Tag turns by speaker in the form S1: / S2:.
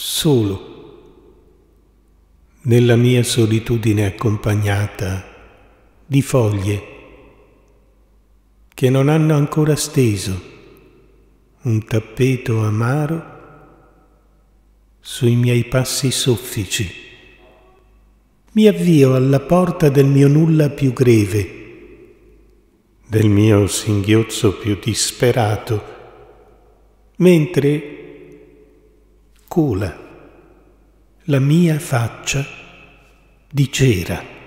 S1: solo, nella mia solitudine accompagnata di foglie che non hanno ancora steso un tappeto amaro sui miei passi soffici. Mi avvio alla porta del mio nulla più greve, del mio singhiozzo più disperato, mentre cola, la mia faccia di cera.